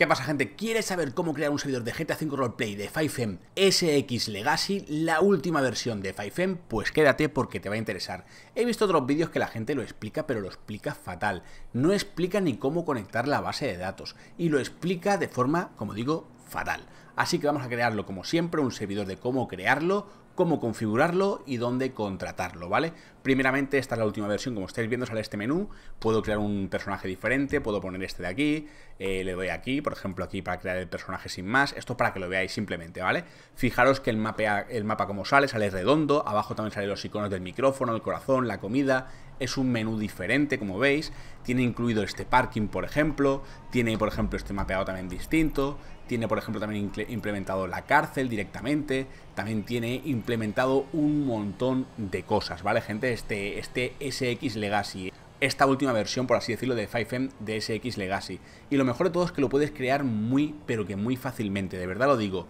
¿Qué pasa gente? ¿Quieres saber cómo crear un servidor de GTA 5 Roleplay de 5M SX Legacy, la última versión de 5M? Pues quédate porque te va a interesar. He visto otros vídeos que la gente lo explica, pero lo explica fatal. No explica ni cómo conectar la base de datos y lo explica de forma, como digo, fatal. Así que vamos a crearlo como siempre, un servidor de cómo crearlo, cómo configurarlo y dónde contratarlo, ¿vale? Primeramente, esta es la última versión, como estáis viendo sale este menú, puedo crear un personaje diferente, puedo poner este de aquí, eh, le doy aquí, por ejemplo aquí para crear el personaje sin más, esto para que lo veáis simplemente, ¿vale? Fijaros que el, mapa, el mapa como sale, sale redondo, abajo también salen los iconos del micrófono, el corazón, la comida, es un menú diferente como veis, tiene incluido este parking por ejemplo, tiene por ejemplo este mapeado también distinto, tiene por ejemplo también implementado la cárcel directamente, también tiene implementado un montón de cosas, ¿vale gente? este, este SX Legacy, esta última versión, por así decirlo, de 5M e de SX Legacy. Y lo mejor de todo es que lo puedes crear muy, pero que muy fácilmente, de verdad lo digo,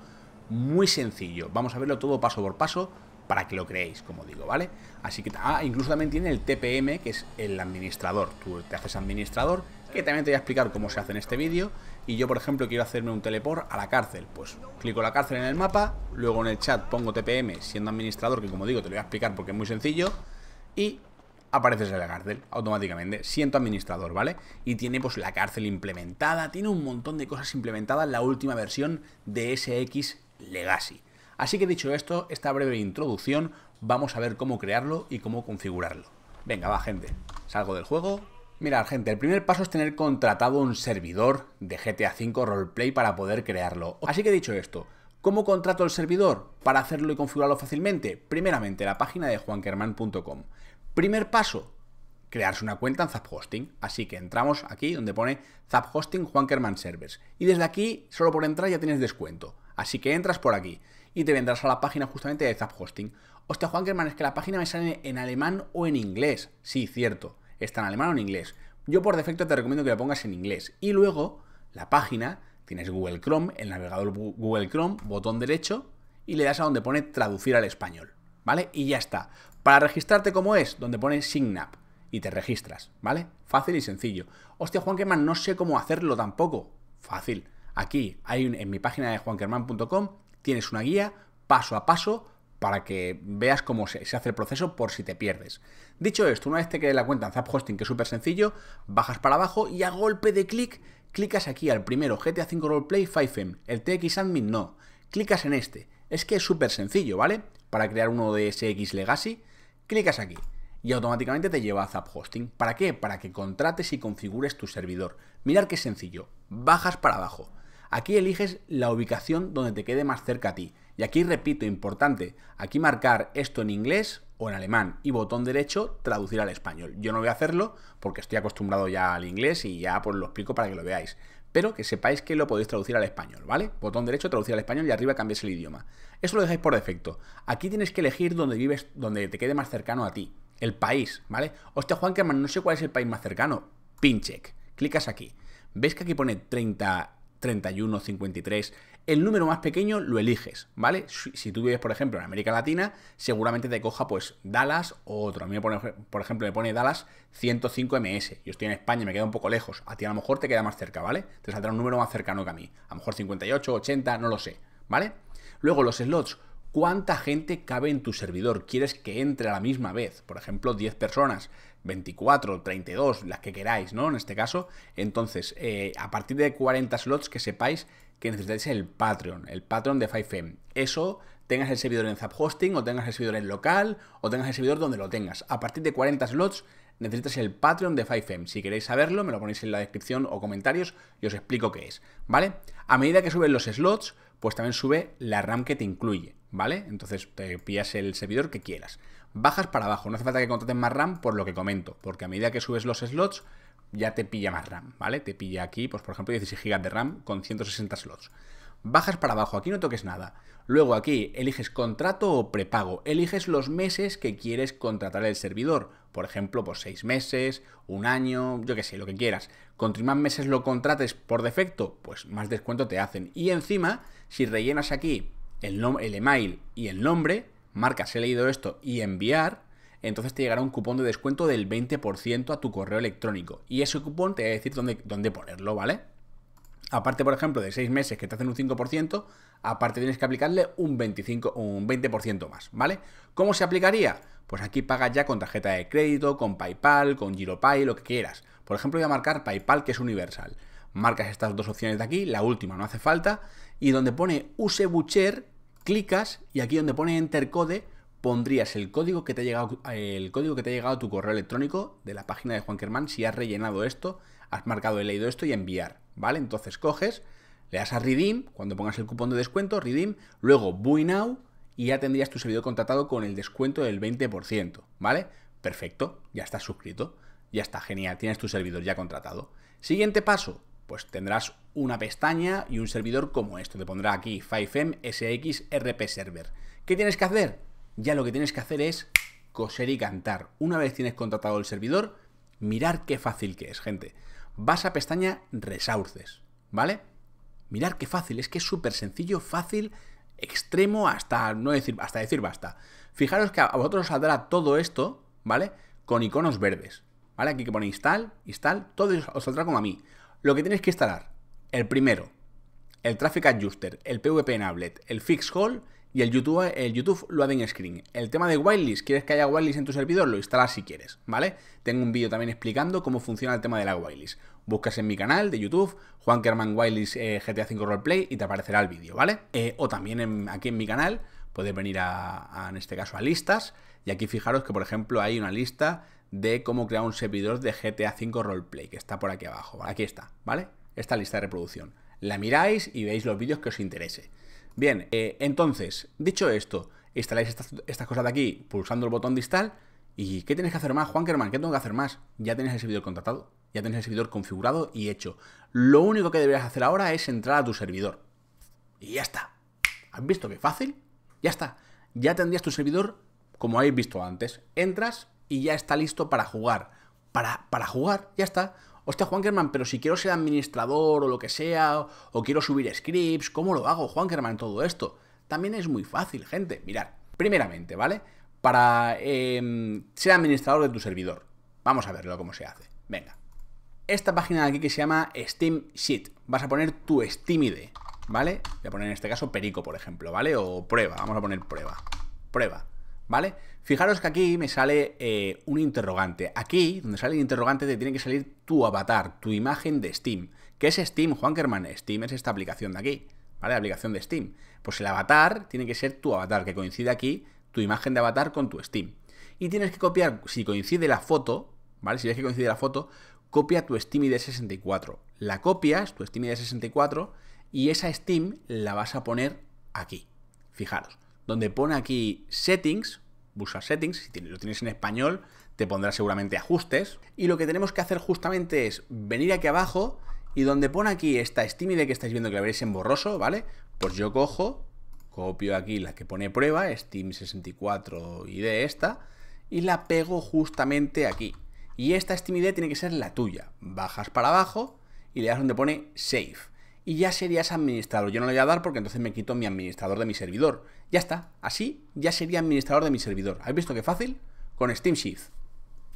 muy sencillo. Vamos a verlo todo paso por paso para que lo creéis, como digo, ¿vale? Así que ah, incluso también tiene el TPM, que es el administrador. Tú te haces administrador, que también te voy a explicar cómo se hace en este vídeo. Y yo, por ejemplo, quiero hacerme un teleport a la cárcel. Pues clico la cárcel en el mapa, luego en el chat pongo TPM siendo administrador, que como digo, te lo voy a explicar porque es muy sencillo y apareces en la cárcel automáticamente, siento administrador, ¿vale? Y tiene pues la cárcel implementada, tiene un montón de cosas implementadas la última versión de SX Legacy. Así que dicho esto, esta breve introducción, vamos a ver cómo crearlo y cómo configurarlo. Venga, va gente, salgo del juego. Mira gente, el primer paso es tener contratado un servidor de GTA V Roleplay para poder crearlo. Así que dicho esto, ¿Cómo contrato el servidor? Para hacerlo y configurarlo fácilmente, primeramente la página de juankerman.com. Primer paso, crearse una cuenta en Zap Hosting. Así que entramos aquí donde pone Zap Hosting Juan Servers. Y desde aquí, solo por entrar ya tienes descuento. Así que entras por aquí y te vendrás a la página justamente de Zap Hosting. Hostia, Juan Kerman, es que la página me sale en alemán o en inglés. Sí, cierto, está en alemán o en inglés. Yo por defecto te recomiendo que la pongas en inglés. Y luego, la página, tienes Google Chrome, el navegador Google Chrome, botón derecho, y le das a donde pone traducir al español. ¿Vale? Y ya está. Para registrarte como es, donde pone Signup y te registras, ¿vale? Fácil y sencillo. Hostia, Juan no sé cómo hacerlo tampoco. Fácil. Aquí, hay en mi página de juanquerman.com, tienes una guía paso a paso para que veas cómo se, hace el proceso por si te pierdes. Dicho esto, una vez te quede la cuenta en Zap Hosting, que es súper sencillo, bajas para abajo y a golpe de clic, clicas aquí al primero, GTA 5 Roleplay 5M, el TX Admin no, clicas en este. Es que es súper sencillo, ¿vale? Para crear uno de SX Legacy, Clicas aquí y automáticamente te lleva a Zap Hosting. ¿Para qué? Para que contrates y configures tu servidor. Mirar qué sencillo. Bajas para abajo. Aquí eliges la ubicación donde te quede más cerca a ti. Y aquí repito, importante, aquí marcar esto en inglés o en alemán y botón derecho traducir al español. Yo no voy a hacerlo porque estoy acostumbrado ya al inglés y ya pues lo explico para que lo veáis pero que sepáis que lo podéis traducir al español, ¿vale? Botón derecho, traducir al español y arriba cambias el idioma. Eso lo dejáis por defecto. Aquí tienes que elegir donde vives, donde te quede más cercano a ti, el país, ¿vale? Hostia, Juan que no sé cuál es el país más cercano. Pincheck. Clicas aquí. ¿Ves que aquí pone 30, 31, 53? el número más pequeño lo eliges, ¿vale? Si, tú vives, por ejemplo, en América Latina, seguramente te coja pues Dallas o otro. A mí, me pone, por ejemplo, me pone Dallas 105 MS. Yo estoy en España, me queda un poco lejos. A ti a lo mejor te queda más cerca, ¿vale? Te saldrá un número más cercano que a mí. A lo mejor 58, 80, no lo sé, ¿vale? Luego los slots. ¿Cuánta gente cabe en tu servidor? ¿Quieres que entre a la misma vez? Por ejemplo, 10 personas, 24, 32, las que queráis, ¿no? En este caso. Entonces, eh, a partir de 40 slots que sepáis que necesitáis el Patreon, el Patreon de 5M. Eso tengas el servidor en Zap Hosting o tengas el servidor en local o tengas el servidor donde lo tengas. A partir de 40 slots necesitas el Patreon de 5M. Si queréis saberlo, me lo ponéis en la descripción o comentarios y os explico qué es, ¿vale? A medida que suben los slots, pues también sube la RAM que te incluye, ¿vale? Entonces te pillas el servidor que quieras. Bajas para abajo, no hace falta que contraten más RAM por lo que comento, porque a medida que subes los slots, ya te pilla más RAM, ¿vale? Te pilla aquí, pues por ejemplo, 16 GB de RAM con 160 slots. Bajas para abajo, aquí no toques nada. Luego aquí eliges contrato o prepago, eliges los meses que quieres contratar el servidor. Por ejemplo, por pues, 6 meses, un año, yo qué sé, lo que quieras. Con más meses lo contrates por defecto, pues más descuento te hacen. Y encima, si rellenas aquí el, el email y el nombre, marcas he leído esto y enviar, entonces te llegará un cupón de descuento del 20% a tu correo electrónico. Y ese cupón te va a decir dónde, ponerlo, ¿vale? Aparte, por ejemplo, de seis meses que te hacen un 5%, aparte tienes que aplicarle un, 25, un 20% más, ¿vale? ¿Cómo se aplicaría? Pues aquí pagas ya con tarjeta de crédito, con PayPal, con GiroPay, lo que quieras. Por ejemplo, voy a marcar PayPal, que es universal. Marcas estas dos opciones de aquí, la última no hace falta, y donde pone Use Bucher, clicas y aquí donde pone Enter Code, pondrías el código que te ha llegado, el código que te ha llegado a tu correo electrónico de la página de Juan Germán si has rellenado esto, has marcado he leído esto y enviar, ¿vale? Entonces coges, le das a redeem, cuando pongas el cupón de descuento, redeem, luego buy now y ya tendrías tu servidor contratado con el descuento del 20%, ¿vale? Perfecto, ya estás suscrito, ya está genial, tienes tu servidor ya contratado. Siguiente paso, pues tendrás una pestaña y un servidor como esto, te pondrá aquí 5M SX RP Server. ¿Qué tienes que hacer? ya lo que tienes que hacer es coser y cantar. Una vez tienes contratado el servidor, mirar qué fácil que es, gente. Vas a pestaña Resources, ¿vale? Mirar qué fácil, es que es súper sencillo, fácil, extremo, hasta no decir, hasta decir basta. Fijaros que a vosotros os saldrá todo esto, ¿vale? Con iconos verdes. ¿Vale? Aquí que pone install, install, todo os saldrá como a mí. Lo que tienes que instalar, el primero, el Traffic Adjuster, el PvP Ablet, el Fix Hall y el YouTube, el YouTube lo hace en screen. El tema de wireless, ¿quieres que haya wireless en tu servidor? Lo instalas si quieres, ¿vale? Tengo un vídeo también explicando cómo funciona el tema de la wireless. Buscas en mi canal de YouTube, Juan Kerman Whitelist GTA 5 Roleplay y te aparecerá el vídeo, ¿vale? Eh, o también aquí en mi canal puedes venir a, en este caso, a listas. Y aquí fijaros que, por ejemplo, hay una lista de cómo crear un servidor de GTA 5 Roleplay, que está por aquí abajo. Aquí está, ¿vale? Esta lista de reproducción. La miráis y veis los vídeos que os interese. Bien, eh, entonces, dicho esto, instaláis estas, cosa cosas de aquí pulsando el botón distal. ¿Y qué tienes que hacer más, Juan Kerman? ¿Qué tengo que hacer más? Ya tienes el servidor contratado, ya tenéis el servidor configurado y hecho. Lo único que deberías hacer ahora es entrar a tu servidor. Y ya está. ¿Has visto qué fácil? Ya está. Ya tendrías tu servidor como habéis visto antes. Entras y ya está listo para jugar. Para, para jugar, ya está hostia, Juankerman, pero si quiero ser administrador o lo que sea, o quiero subir scripts, ¿cómo lo hago, Juankerman, todo esto? También es muy fácil, gente. Mirad, primeramente, ¿vale? Para em, ser administrador de tu servidor. Vamos a verlo cómo se hace. Venga. Esta página de aquí que se llama Steam Sheet. Vas a poner tu Steam ID, ¿vale? Voy a poner en este caso Perico, por ejemplo, ¿vale? O prueba, vamos a poner prueba. Prueba. ¿vale? Fijaros que aquí me sale eh, un interrogante. Aquí, donde sale el interrogante, te tiene que salir tu avatar, tu imagen de Steam. ¿Qué es Steam, Juan Germán? Steam es esta aplicación de aquí, ¿vale? La aplicación de Steam. Pues el avatar tiene que ser tu avatar, que coincide aquí tu imagen de avatar con tu Steam. Y tienes que copiar, si coincide la foto, ¿vale? Si ves que coincide la foto, copia tu Steam ID 64. La copias, tu Steam ID 64, y esa Steam la vas a poner aquí. Fijaros donde pone aquí settings, busca settings, si lo tienes en español, te pondrá seguramente ajustes. Y lo que tenemos que hacer justamente es venir aquí abajo y donde pone aquí esta ID que estáis viendo que la veréis en borroso, ¿vale? Pues yo cojo, copio aquí la que pone prueba, Steam64 ID esta, y la pego justamente aquí. Y esta ID tiene que ser la tuya. Bajas para abajo y le das donde pone Save y ya serías administrador. Yo no le voy a dar porque entonces me quito mi administrador de mi servidor. Ya está, así ya sería administrador de mi servidor. ¿Habéis visto qué fácil? Con Steam Shift.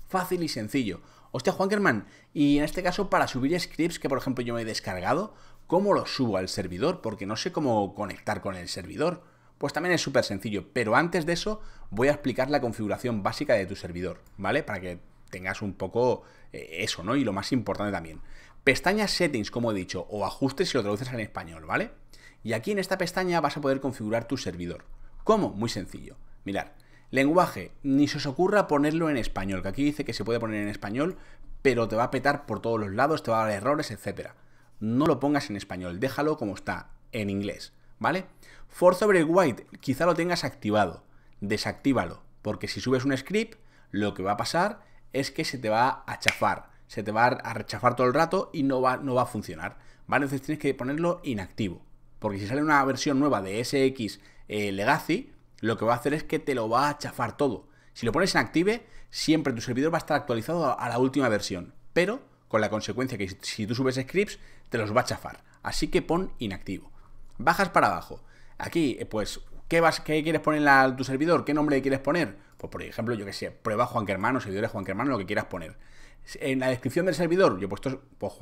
Fácil y sencillo. Hostia, Germán y en este caso para subir scripts que por ejemplo yo me he descargado, ¿cómo lo subo al servidor? Porque no sé cómo conectar con el servidor. Pues también es súper sencillo, pero antes de eso voy a explicar la configuración básica de tu servidor, ¿vale? Para que tengas un poco eh, eso, ¿no? Y lo más importante también. Pestaña Settings, como he dicho, o ajustes si lo traduces al español, ¿vale? Y aquí en esta pestaña vas a poder configurar tu servidor. ¿Cómo? Muy sencillo. Mirad, lenguaje, ni se os ocurra ponerlo en español, que aquí dice que se puede poner en español, pero te va a petar por todos los lados, te va a dar errores, etc. No lo pongas en español, déjalo como está, en inglés, ¿vale? Force over white, quizá lo tengas activado, desactívalo, porque si subes un script, lo que va a pasar es que se te va a chafar se te va a rechazar todo el rato y no va, no va a funcionar. Entonces tienes que ponerlo inactivo. Porque si sale una versión nueva de SX eh, Legacy, lo que va a hacer es que te lo va a chafar todo. Si lo pones en active, siempre tu servidor va a estar actualizado a la última versión, pero con la consecuencia que si tú subes scripts, te los va a chafar. Así que pon inactivo. Bajas para abajo. Aquí, eh, pues, ¿qué, vas, qué quieres poner en tu servidor? ¿Qué nombre quieres poner? Pues, por ejemplo, yo que sé, prueba Juan Germano, o servidores Juan Germán, lo que quieras poner. En la descripción del servidor, yo he puesto pues,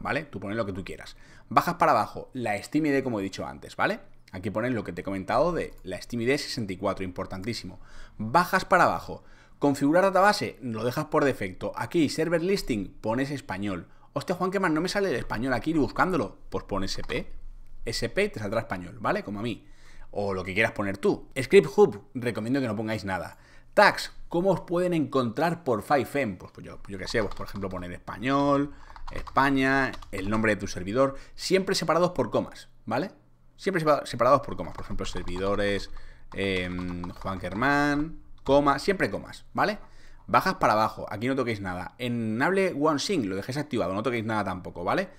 ¿vale? Tú pones lo que tú quieras. Bajas para abajo la Steam ID, como he dicho antes, ¿vale? Aquí pones lo que te he comentado de la Steam ID 64, importantísimo. Bajas para abajo. Configurar database, lo dejas por defecto. Aquí, server listing, pones español. Hostia, Juan, no me sale el español aquí buscándolo. Pues pon SP. SP te saldrá español, ¿vale? Como a mí. O lo que quieras poner tú. Script Hub, recomiendo que no pongáis nada. Tags, ¿Cómo os pueden encontrar por FiveM? Pues, pues, yo, pues yo qué sé, pues, por ejemplo poner español, España, el nombre de tu servidor, siempre separados por comas, ¿vale? Siempre separados por comas, por ejemplo, servidores, em, Juan Germán, coma, siempre comas, ¿vale? Bajas para abajo, aquí no toquéis nada. En OneSync One lo dejéis activado, no toquéis nada tampoco, ¿vale?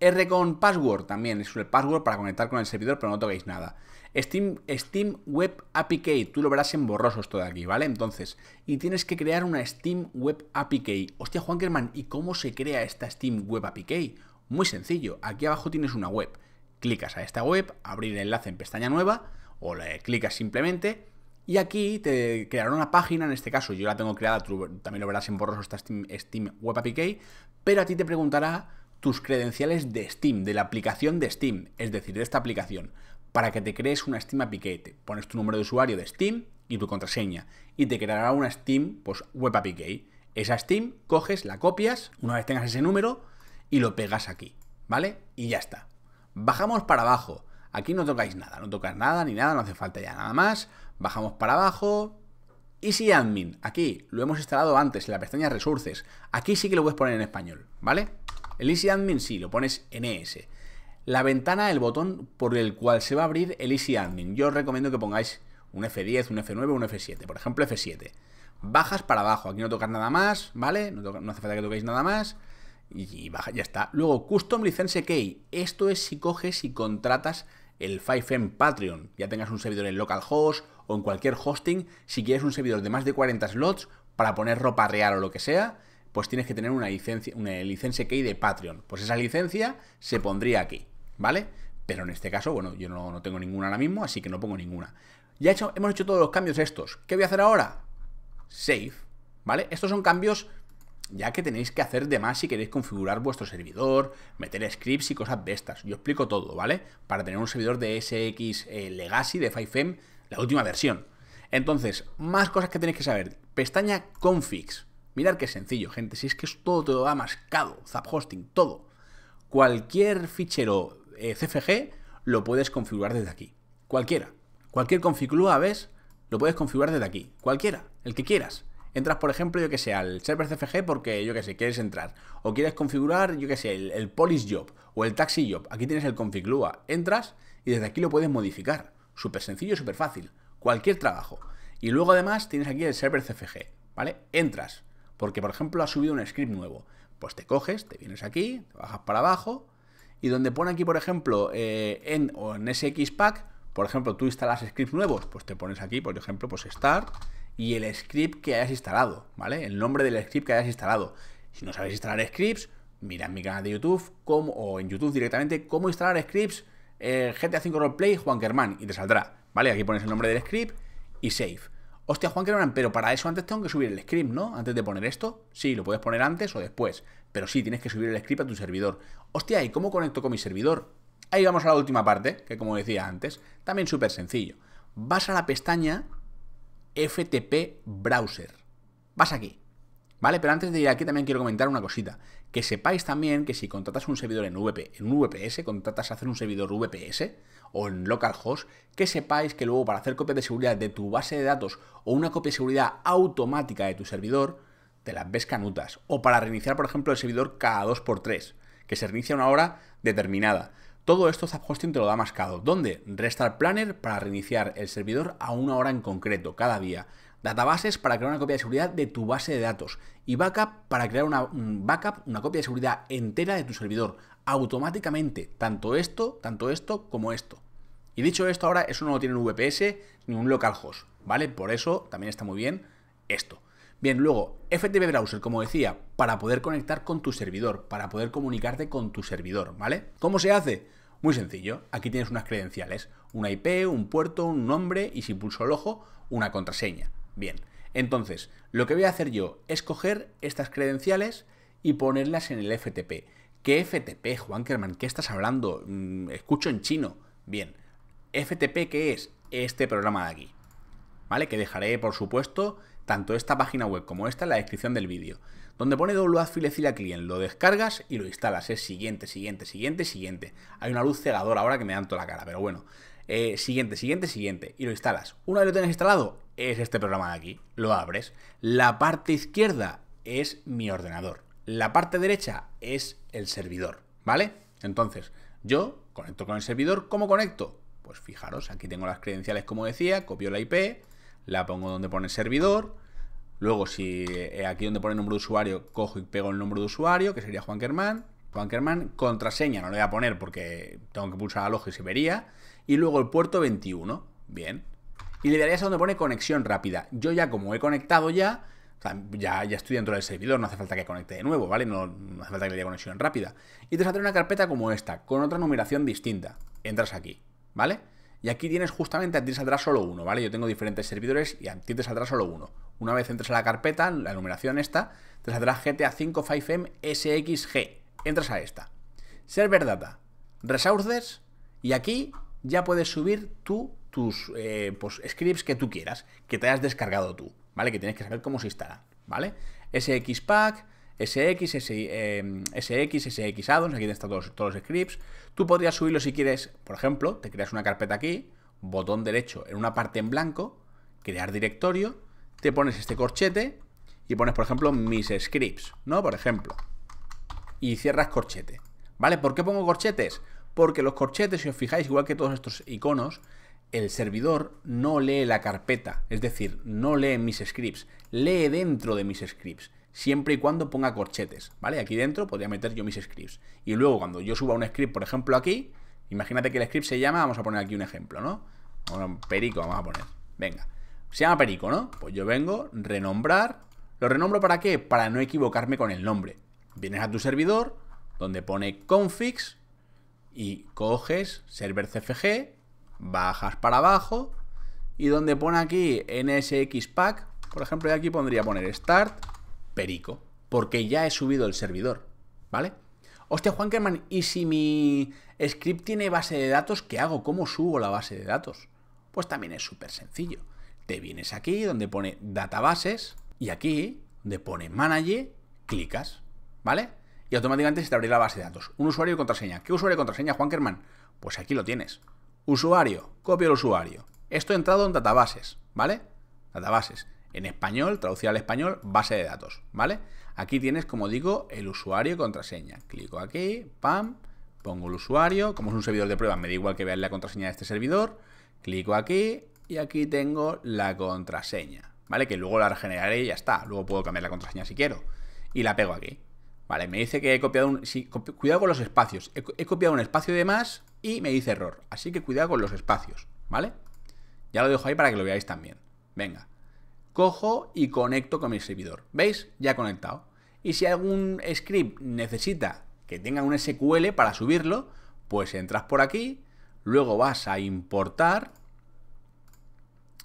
R con password también, es el password para conectar con el servidor, pero no toquéis nada. Steam, Web APK, tú lo verás en esto de aquí, ¿vale? Entonces, y tienes que crear una Steam Web APK. Hostia, Juan Germán, ¿y cómo se crea esta Steam Web APK? Muy sencillo, aquí abajo tienes una web. Clicas a esta web, abrir el enlace en pestaña nueva, o le clicas simplemente, y aquí te creará una página, en este caso yo la tengo creada, tú también lo verás en borroso esta Steam, Steam Web APK, pero a ti te preguntará tus credenciales de Steam, de la aplicación de Steam, es decir, de esta aplicación para que te crees una Steam piquete pones tu número de usuario de Steam y tu contraseña y te creará una Steam pues, Web piqué Esa Steam coges, la copias, una vez tengas ese número y lo pegas aquí, ¿vale? Y ya está. Bajamos para abajo. Aquí no tocáis nada, no tocas nada ni nada, no hace falta ya nada más. Bajamos para abajo. Easy Admin, aquí lo hemos instalado antes en la pestaña Resources. Aquí sí que lo puedes poner en español, ¿vale? El Easy Admin sí, lo pones en ES la ventana, el botón por el cual se va a abrir el Easy Admin. Yo os recomiendo que pongáis un F10, un F9, un F7. Por ejemplo, F7. Bajas para abajo. Aquí no tocas nada más, ¿vale? No, hace falta que toquéis nada más. Y, baja, ya está. Luego, Custom License Key. Esto es si coges y contratas el 5M Patreon. Ya tengas un servidor en localhost o en cualquier hosting. Si quieres un servidor de más de 40 slots para poner ropa real o lo que sea, pues tienes que tener una licencia, una licencia key de Patreon. Pues esa licencia se pondría aquí. ¿vale? Pero en este caso, bueno, yo no, tengo ninguna ahora mismo, así que no pongo ninguna. Ya hecho, hemos hecho todos los cambios estos. ¿Qué voy a hacer ahora? Save, ¿vale? Estos son cambios ya que tenéis que hacer de más si queréis configurar vuestro servidor, meter scripts y cosas de estas. Yo explico todo, ¿vale? Para tener un servidor de SX eh, Legacy de 5M, la última versión. Entonces, más cosas que tenéis que saber. Pestaña configs. Mirad qué sencillo, gente. Si es que es todo, todo va mascado. Zap hosting, todo. Cualquier fichero eh, CFG lo puedes configurar desde aquí. Cualquiera. Cualquier config ves, lo puedes configurar desde aquí. Cualquiera, el que quieras. Entras, por ejemplo, yo que sé, al server CFG porque, yo que sé, quieres entrar. O quieres configurar, yo que sé, el, Job o el Taxi Job. Aquí tienes el config Entras y desde aquí lo puedes modificar. Súper sencillo, súper fácil. Cualquier trabajo. Y luego además tienes aquí el server CFG, ¿vale? Entras, porque por ejemplo ha subido un script nuevo. Pues te coges, te vienes aquí, te bajas para abajo, y donde pone aquí, por ejemplo, eh, en, o por ejemplo, tú instalas scripts nuevos, pues te pones aquí, por ejemplo, pues start y el script que hayas instalado, ¿vale? El nombre del script que hayas instalado. Si no sabes instalar scripts, mira en mi canal de YouTube o en YouTube directamente cómo instalar scripts eh, GTA 5 Roleplay Juan Germán y te saldrá, ¿vale? Aquí pones el nombre del script y save. Hostia, Juan, que pero para eso antes tengo que subir el script, ¿no? Antes de poner esto. Sí, lo puedes poner antes o después. Pero sí, tienes que subir el script a tu servidor. Hostia, ¿y cómo conecto con mi servidor? Ahí vamos a la última parte, que como decía antes, también súper sencillo. Vas a la pestaña FTP Browser. Vas aquí. ¿Vale? Pero antes de ir aquí también quiero comentar una cosita. Que sepáis también que si contratas un servidor en, VP, VPS, contratas a hacer un servidor VPS o en localhost, que sepáis que luego para hacer copias de seguridad de tu base de datos o una copia de seguridad automática de tu servidor, te las ves canutas. O para reiniciar, por ejemplo, el servidor cada 2x3, que se reinicia a una hora determinada. Todo esto Hosting te lo da mascado. ¿Dónde? Restart Planner para reiniciar el servidor a una hora en concreto, cada día databases para crear una copia de seguridad de tu base de datos y backup para crear una backup, una copia de seguridad entera de tu servidor, automáticamente, tanto esto, tanto esto como esto. Y dicho esto, ahora eso no lo tiene un VPS ni un localhost, ¿vale? Por eso también está muy bien esto. Bien, luego, FTP Browser, como decía, para poder conectar con tu servidor, para poder comunicarte con tu servidor, ¿vale? ¿Cómo se hace? Muy sencillo, aquí tienes unas credenciales, una IP, un puerto, un nombre y si pulso el ojo, una contraseña. Bien, entonces, lo que voy a hacer yo es coger estas credenciales y ponerlas en el FTP. ¿Qué FTP, Juan Kerman? ¿Qué estás hablando? Mm, escucho en chino. Bien, FTP, ¿qué es? Este programa de aquí. ¿Vale? Que dejaré, por supuesto, tanto esta página web como esta en la descripción del vídeo. Donde pone WAD Client, lo descargas y lo instalas. Es siguiente, siguiente, siguiente, siguiente. Hay una luz cegadora ahora que me dan toda la cara, pero bueno. Eh, siguiente, siguiente, siguiente. Y lo instalas. Una vez lo tengas instalado, es este programa de aquí, lo abres. La parte izquierda es mi ordenador. La parte derecha es el servidor, ¿vale? Entonces, yo conecto con el servidor. ¿Cómo conecto? Pues fijaros, aquí tengo las credenciales como decía, copio la IP, la pongo donde pone servidor. Luego, si eh, aquí donde pone el nombre de usuario, cojo y pego el nombre de usuario, que sería Juan Germán Juan contraseña, no la voy a poner porque tengo que pulsar la y se vería. Y luego el puerto 21. Bien, y le darías a donde pone conexión rápida. Yo ya como he conectado ya, ya, ya estoy dentro del servidor, no hace falta que conecte de nuevo, ¿vale? No, hace falta que le dé conexión rápida. Y te saldrá una carpeta como esta, con otra numeración distinta. Entras aquí, ¿vale? Y aquí tienes justamente, a ti saldrá solo uno, ¿vale? Yo tengo diferentes servidores y a ti te saldrá solo uno. Una vez entras a la carpeta, la numeración esta, te saldrá GTA 55 m SXG. Entras a esta. Server Data, Resources, y aquí ya puedes subir tu tus eh, pues, scripts que tú quieras, que te hayas descargado tú, ¿vale? Que tienes que saber cómo se instala, ¿vale? SXPack, SX, S, eh, SX, SX addons, aquí están todos, todos los scripts. Tú podrías subirlo si quieres, por ejemplo, te creas una carpeta aquí, botón derecho en una parte en blanco, crear directorio, te pones este corchete y pones, por ejemplo, mis scripts, ¿no? Por ejemplo, y cierras corchete, ¿vale? ¿Por qué pongo corchetes? Porque los corchetes, si os fijáis, igual que todos estos iconos, el servidor no lee la carpeta, es decir, no lee mis scripts, lee dentro de mis scripts, siempre y cuando ponga corchetes, ¿vale? Aquí dentro podría meter yo mis scripts. Y luego cuando yo suba un script, por ejemplo, aquí, imagínate que el script se llama, vamos a poner aquí un ejemplo, ¿no? Bueno, perico, vamos a poner, venga. Se llama perico, ¿no? Pues yo vengo, renombrar, ¿lo renombro para qué? Para no equivocarme con el nombre. Vienes a tu servidor, donde pone configs, y coges server CFG, bajas para abajo y donde pone aquí NSX Pack, por ejemplo, de aquí pondría poner Start Perico, porque ya he subido el servidor, ¿vale? Hostia, kerman ¿y si mi script tiene base de datos, qué hago? ¿Cómo subo la base de datos? Pues también es súper sencillo. Te vienes aquí donde pone Databases y aquí donde pone Manager, clicas, ¿vale? Y automáticamente se te abrirá la base de datos. Un usuario y contraseña. ¿Qué usuario y contraseña, kerman Pues aquí lo tienes. Usuario, copio el usuario. Esto he entrado en databases, ¿vale? Databases. En español, traducido al español, base de datos, ¿vale? Aquí tienes, como digo, el usuario y contraseña. Clico aquí, pam, pongo el usuario. Como es un servidor de prueba, me da igual que vea la contraseña de este servidor. Clico aquí y aquí tengo la contraseña, ¿vale? Que luego la regeneraré y ya está. Luego puedo cambiar la contraseña si quiero. Y la pego aquí. Vale, me dice que he copiado un... cuidado con los espacios. he copiado un espacio de más y me dice error. Así que cuidado con los espacios, ¿vale? Ya lo dejo ahí para que lo veáis también. Venga, cojo y conecto con mi servidor. ¿Veis? Ya conectado. Y si algún script necesita que tenga un SQL para subirlo, pues entras por aquí, luego vas a importar,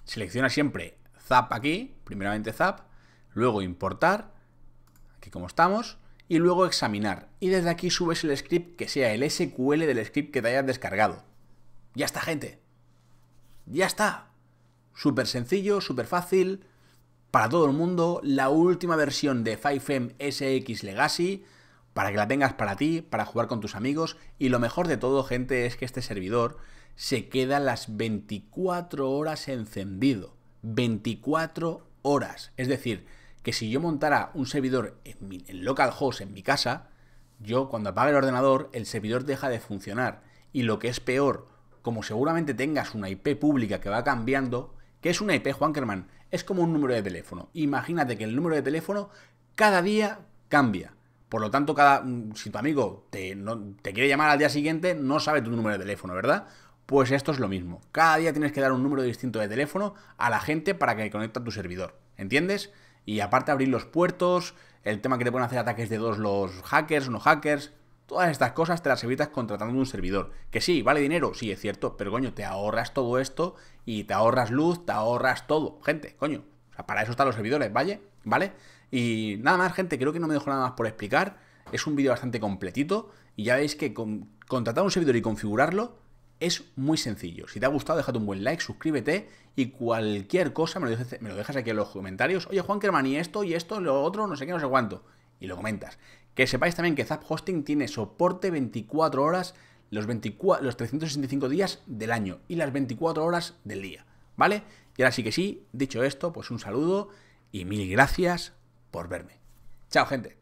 selecciona siempre Zap aquí, primeramente Zap, luego importar, aquí como estamos, y luego examinar. Y desde aquí subes el script que sea el SQL del script que te hayas descargado. Ya está, gente. Ya está. Súper sencillo, súper fácil. Para todo el mundo, la última versión de 5 SX Legacy, para que la tengas para ti, para jugar con tus amigos. Y lo mejor de todo, gente, es que este servidor se queda las 24 horas encendido. 24 horas. Es decir, que si yo montara un servidor en, localhost en mi casa, yo cuando apague el ordenador, el servidor deja de funcionar. Y lo que es peor, como seguramente tengas una IP pública que va cambiando, que es una IP, Kerman, es como un número de teléfono. Imagínate que el número de teléfono cada día cambia. Por lo tanto, cada, mm, si tu amigo te, no, te quiere llamar al día siguiente, no sabe tu número de teléfono, ¿verdad? Pues esto es lo mismo. Cada día tienes que dar un número distinto de teléfono a la gente para que conecte a tu servidor. ¿Entiendes? Y aparte abrir los puertos, el tema que te pueden hacer ataques de dos los hackers, no hackers, todas estas cosas te las evitas contratando un servidor. Que sí, vale dinero, sí, es cierto, pero coño, te ahorras todo esto y te ahorras luz, te ahorras todo. Gente, coño, o sea, para eso están los servidores, ¿vale? ¿Vale? Y nada más, gente, creo que no me dejo nada más por explicar. Es un vídeo bastante completito y ya veis que contratar un servidor y configurarlo es muy sencillo. Si te ha gustado, déjate un buen like, suscríbete y cualquier cosa me lo, dejas, aquí en los comentarios. Oye, Juan Kerman, y esto, y esto, y lo otro, no sé qué, no sé cuánto. Y lo comentas. Que sepáis también que Zap Hosting tiene soporte 24 horas, los, 24, los 365 días del año y las 24 horas del día. ¿Vale? Y ahora sí que sí, dicho esto, pues un saludo y mil gracias por verme. Chao, gente.